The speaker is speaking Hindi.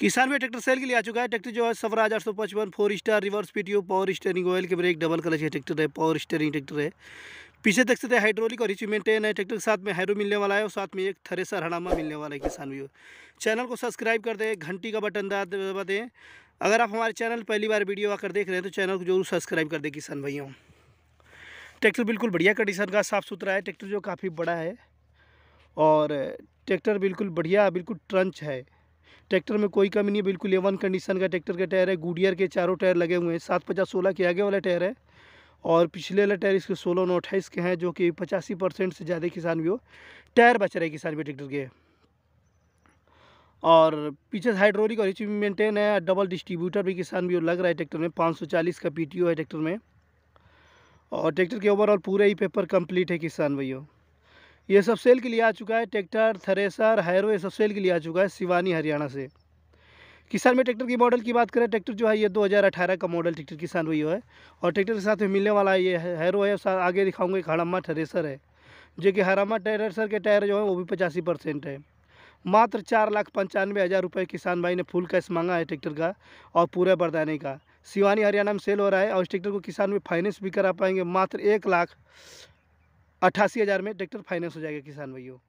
किसान में ट्रैक्टर सेल के लिए आ चुका है ट्रैक्टर जो है स्वराज आठ सौ पचपन four star reverse PTO power steering oil के ब्रेक डबल कलच है ट्रैक्टर है पावर स्टेयरिंग ट्रैक्टर है पीछे देख सकते हैं हाइड्रोलिक और इसी मेंटेन है ट्रैक्टर के साथ में हैरो मिलने वाला है और साथ में एक थ्रेसर हड़ामा मिलने वाला है किसान व्यू चैनल को सब्सक्राइब कर दें घंटी का बटन दबा दें अगर आप हमारे चैनल पहली बार वीडियो आकर देख रहे हैं तो चैनल को जरूर सब्सक्राइब कर दें किसान भाइयों ट्रैक्टर बिल्कुल बढ़िया कंडीशन का साफ़ सुथरा है ट्रैक्टर जो काफ़ी बड़ा है और ट्रैक्टर बिल्कुल बढ़िया बिल्कुल ट्रंच है ट्रैक्टर में कोई कमी नहीं है बिल्कुल एवन कंडीशन का ट्रैक्टर का टायर है गुडियर के चारों टायर लगे हुए हैं सात पचास सोलह के आगे वाला टायर है और पिछले वाला टायर इसके सोलह नौ अट्ठाईस के हैं जो कि पचासी परसेंट से ज़्यादा किसान भी हो टायर बच रहे किसान भी ट्रैक्टर के और पीछे हाइड्रोलिक और एच मेंटेन है डबल डिस्ट्रीब्यूटर भी किसान भी लग रहा है ट्रैक्टर में पाँच का पीटीओ है ट्रैक्टर में और ट्रैक्टर के ओवरऑल पूरे ही पेपर कंप्लीट है किसान भैया ये सब सेल के लिए आ चुका है ट्रैक्टर थ्रेसर हैरो ये सब सेल के लिए आ चुका है शिवानी हरियाणा से किसान में ट्रैक्टर की मॉडल की बात करें ट्रैक्टर जो है ये 2018 का मॉडल ट्रैक्टर किसान वही है और ट्रैक्टर के साथ में मिलने वाला ये हैरो है साथ आगे दिखाऊंगा एक हड़म्मा थ्रेसर है जो कि हरम्मा ट्रेसर के टायर जो है वो भी पचासी परसेंट है मात्र चार लाख पंचानवे हज़ार रुपये किसान भाई ने फुल कैश मांगा है ट्रैक्टर का और पूरे बरदाने का शिवानी हरियाणा में सेल हो रहा है और इस ट्रैक्टर को किसान भी फाइनेंस भी करा पाएंगे मात्र एक लाख अट्ठासी हज़ार में ट्रैक्टर फाइनेंस हो जाएगा किसान भाइयों